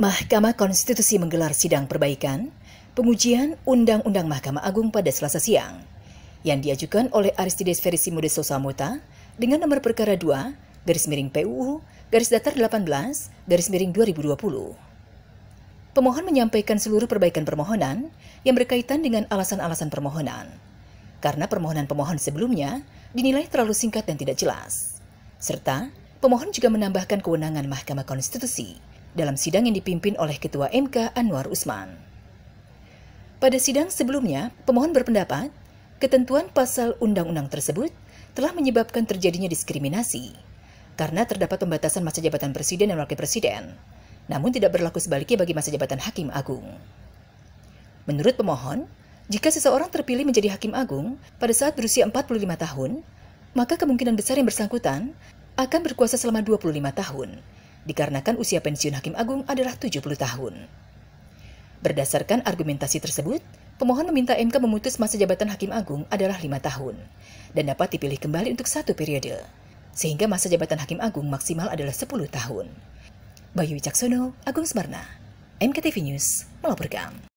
Mahkamah Konstitusi menggelar sidang perbaikan pengujian Undang-Undang Mahkamah Agung pada Selasa siang yang diajukan oleh Aristides Ferisimude Sosamuta dengan nomor perkara 2 garis miring PUU garis datar 18 garis miring 2020. Pemohon menyampaikan seluruh perbaikan permohonan yang berkaitan dengan alasan-alasan permohonan karena permohonan pemohon sebelumnya dinilai terlalu singkat dan tidak jelas. Serta, pemohon juga menambahkan kewenangan Mahkamah Konstitusi dalam sidang yang dipimpin oleh Ketua MK Anwar Usman. Pada sidang sebelumnya, pemohon berpendapat ketentuan pasal undang-undang tersebut telah menyebabkan terjadinya diskriminasi karena terdapat pembatasan masa jabatan presiden dan wakil presiden, namun tidak berlaku sebaliknya bagi masa jabatan hakim agung. Menurut pemohon, jika seseorang terpilih menjadi hakim agung pada saat berusia 45 tahun, maka kemungkinan besar yang bersangkutan akan berkuasa selama 25 tahun, dikarenakan usia pensiun Hakim Agung adalah 70 tahun. Berdasarkan argumentasi tersebut, pemohon meminta MK memutus masa jabatan Hakim Agung adalah lima tahun dan dapat dipilih kembali untuk satu periode, sehingga masa jabatan Hakim Agung maksimal adalah 10 tahun. Bayu Wicaksono, Agung Smarna, MKTV News, melaporkan.